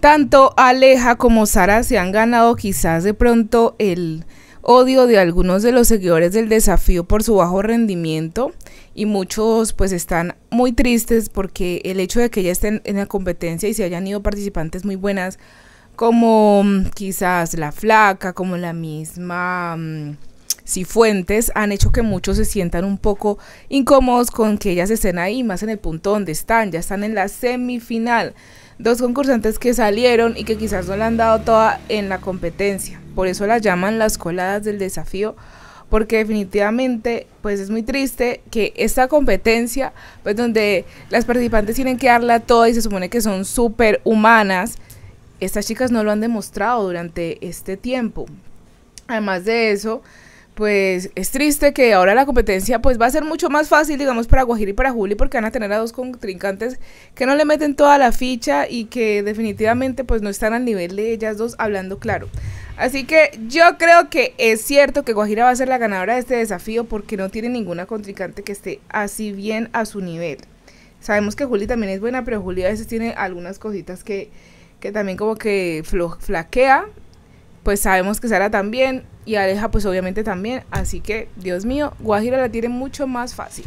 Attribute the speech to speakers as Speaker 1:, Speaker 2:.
Speaker 1: Tanto Aleja como Sara se han ganado quizás de pronto el odio de algunos de los seguidores del desafío por su bajo rendimiento y muchos pues están muy tristes porque el hecho de que ya estén en la competencia y se hayan ido participantes muy buenas como mm, quizás la flaca, como la misma... Mm, fuentes han hecho que muchos se sientan un poco incómodos con que ellas estén ahí, más en el punto donde están, ya están en la semifinal. Dos concursantes que salieron y que quizás no la han dado toda en la competencia. Por eso las llaman las coladas del desafío porque definitivamente pues es muy triste que esta competencia, pues donde las participantes tienen que darla toda y se supone que son súper humanas, estas chicas no lo han demostrado durante este tiempo. Además de eso, pues es triste que ahora la competencia pues va a ser mucho más fácil, digamos, para Guajira y para Juli, porque van a tener a dos contrincantes que no le meten toda la ficha y que definitivamente pues no están al nivel de ellas dos, hablando claro. Así que yo creo que es cierto que Guajira va a ser la ganadora de este desafío porque no tiene ninguna contrincante que esté así bien a su nivel. Sabemos que Juli también es buena, pero Juli a veces tiene algunas cositas que, que también como que flaquea pues sabemos que Sara también y Aleja pues obviamente también. Así que, Dios mío, Guajira la tiene mucho más fácil.